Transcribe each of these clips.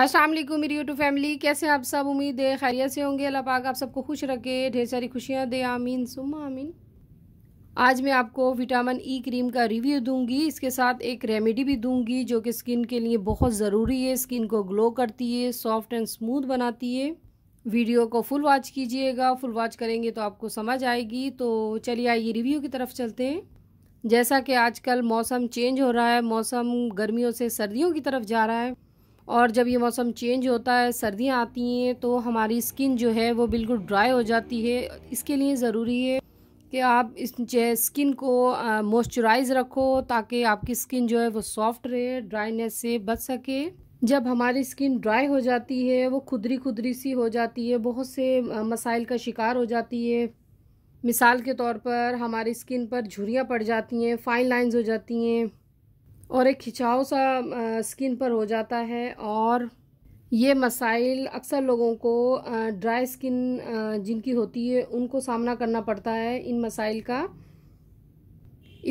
असल मेरी YouTube family कैसे आप सब उम्मीद है खैरियत से होंगे अल्लाह पाक आप सबको खुश रखे ढेर सारी खुशियाँ दे आमीन सुम आमीन आज मैं आपको विटामिन ई e क्रीम का रिव्यू दूंगी इसके साथ एक रेमेडी भी दूंगी जो कि स्किन के लिए बहुत ज़रूरी है स्किन को ग्लो करती है सॉफ्ट एंड स्मूथ बनाती है वीडियो को फुल वॉच कीजिएगा फुल वॉच करेंगे तो आपको समझ आएगी तो चलिए आइए रिव्यू की तरफ चलते हैं जैसा कि आजकल मौसम चेंज हो रहा है मौसम गर्मियों से सर्दियों की तरफ जा रहा है और जब ये मौसम चेंज होता है सर्दियाँ आती हैं तो हमारी स्किन जो है वो बिल्कुल ड्राई हो जाती है इसके लिए ज़रूरी है कि आप इस स्किन को मॉइस्चराइज़ रखो ताकि आपकी स्किन जो है वो सॉफ्ट रहे ड्राइनेस से बच सके जब हमारी स्किन ड्राई हो जाती है वो खुदरी खुदरी सी हो जाती है बहुत से मसाइल का शिकार हो जाती है मिसाल के तौर पर हमारी स्किन पर झुरियाँ पड़ जाती हैं फाइन लाइंस हो जाती हैं और एक खिंचाव सा स्किन पर हो जाता है और ये मसाइल अक्सर लोगों को ड्राई स्किन जिनकी होती है उनको सामना करना पड़ता है इन मसाइल का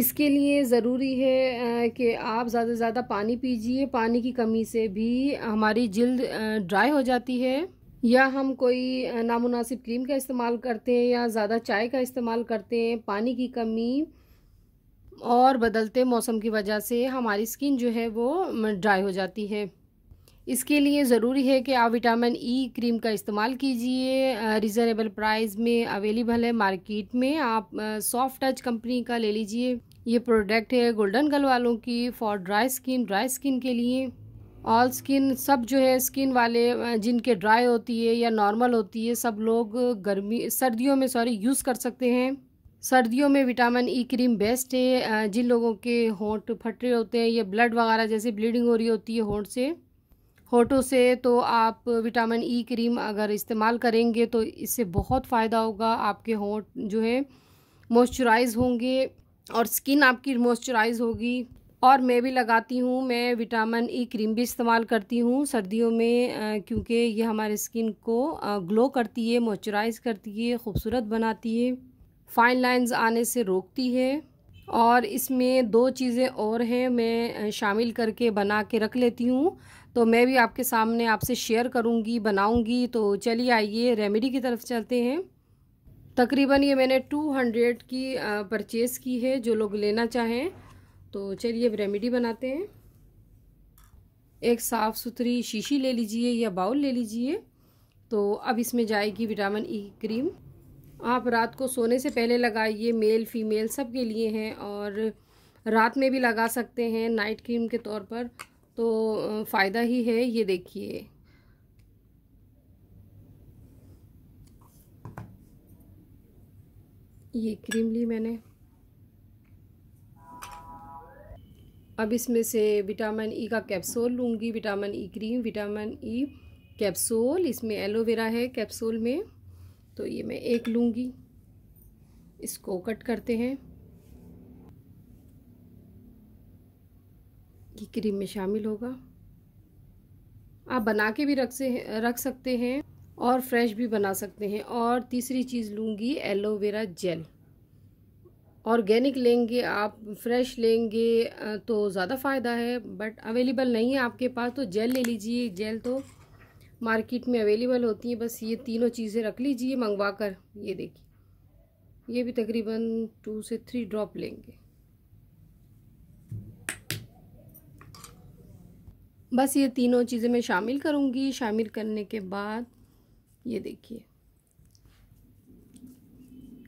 इसके लिए ज़रूरी है कि आप ज़्यादा से ज़्यादा पानी पीजिए पानी की कमी से भी हमारी जल्द ड्राई हो जाती है या हम कोई नामुनासिब क्रीम का इस्तेमाल करते हैं या ज़्यादा चाय का इस्तेमाल करते हैं पानी की कमी और बदलते मौसम की वजह से हमारी स्किन जो है वो ड्राई हो जाती है इसके लिए ज़रूरी है कि आप विटामिन ई e क्रीम का इस्तेमाल कीजिए रिजनेबल प्राइस में अवेलेबल है मार्केट में आप सॉफ्ट टच कंपनी का ले लीजिए ये प्रोडक्ट है गोल्डन गल वालों की for dry skin dry skin के लिए ऑल स्किन सब जो है स्किन वाले जिनके ड्राई होती है या नॉर्मल होती है सब लोग गर्मी सर्दियों में सॉरी यूज़ कर सकते हैं सर्दियों में vitamin E e cream best है जिन लोगों के होंठ फट रहे होते हैं या ब्लड वगैरह जैसे ब्लीडिंग हो रही होती है होंठ से होठों से तो आप विटामिन ई e क्रीम अगर इस्तेमाल करेंगे तो इससे बहुत फ़ायदा होगा आपके होंठ जो है मॉइस्चराइज होंगे और स्किन आपकी मॉइस्चराइज होगी और मैं भी लगाती हूँ मैं विटामिन ई e क्रीम भी इस्तेमाल करती हूँ सर्दियों में क्योंकि ये हमारे स्किन को ग्लो करती है मॉइस्चराइज़ करती है ख़ूबसूरत बनाती है फाइन लाइंस आने से रोकती है और इसमें दो चीज़ें और हैं मैं शामिल करके बना के रख लेती हूँ तो मैं भी आपके सामने आपसे शेयर करूँगी बनाऊँगी तो चलिए आइए रेमेडी की तरफ चलते हैं तकरीबन ये मैंने 200 की परचेज़ की है जो लोग लेना चाहें तो चलिए अब रेमेडी बनाते हैं एक साफ़ सुथरी शीशी ले लीजिए या बाउल ले लीजिए तो अब इसमें जाएगी विटामिन ई क्रीम आप रात को सोने से पहले लगाइए मेल फीमेल सब के लिए हैं और रात में भी लगा सकते हैं नाइट क्रीम के तौर पर तो फ़ायदा ही है ये देखिए ये क्रीम ली मैंने अब इसमें से विटामिन ई e का कैप्सूल लूँगी vitamin E e cream vitamin E e capsule इसमें एलोवेरा है कैप्सूल में तो ये मैं एक लूँगी इसको कट करते हैं ये क्रीम में शामिल होगा आप बना के भी रख से रख सकते हैं और फ्रेश भी बना सकते हैं और तीसरी चीज़ लूँगी एलोवेरा जेल ऑर्गेनिक लेंगे आप फ्रेश लेंगे तो ज़्यादा फ़ायदा है बट अवेलेबल नहीं है आपके पास तो जेल ले लीजिए जेल तो मार्केट में अवेलेबल होती हैं बस ये तीनों चीज़ें रख लीजिए मंगवा कर ये देखिए ये भी तकरीबन टू से थ्री ड्रॉप लेंगे बस ये तीनों चीज़ें मैं शामिल करूँगी शामिल करने के बाद ये देखिए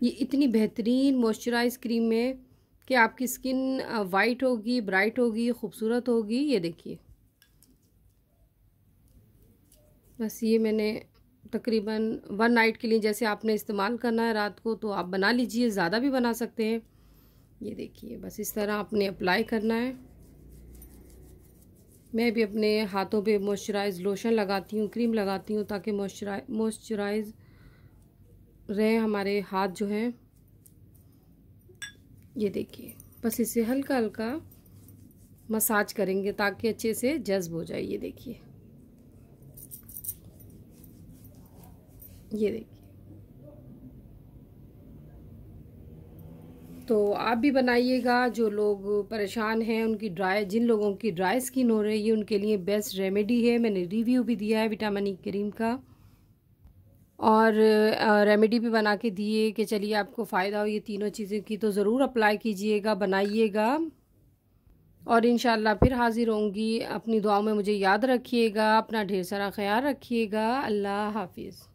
ये इतनी बेहतरीन मॉइस्चराइज क्रीम है कि आपकी स्किन वाइट होगी ब्राइट होगी खूबसूरत होगी ये देखिए बस ये मैंने तकरीबन वन नाइट के लिए जैसे आपने इस्तेमाल करना है रात को तो आप बना लीजिए ज़्यादा भी बना सकते हैं ये देखिए बस इस तरह आपने अप्लाई करना है मैं भी अपने हाथों पे मॉइस्चराइज लोशन लगाती हूँ क्रीम लगाती हूँ ताकि मॉइस्चराइज मॉइस्चराइज रहे हमारे हाथ जो हैं ये देखिए बस इसे हल्का हल्का मसाज करेंगे ताकि अच्छे से जज्ब हो जाए ये देखिए ये देखिए तो आप भी बनाइएगा जो लोग परेशान हैं उनकी ड्राई जिन लोगों की ड्राई स्किन हो रही है उनके लिए बेस्ट रेमेडी है मैंने रिव्यू भी दिया है विटामिन ई क्रीम का और रेमेडी भी बना के दिए कि चलिए आपको फ़ायदा हो ये तीनों चीज़ें की तो ज़रूर अप्लाई कीजिएगा बनाइएगा और इन फिर हाज़िर होंगी अपनी दुआ में मुझे याद रखिएगा अपना ढेर सारा ख्याल रखिएगा अल्लाह हाफिज़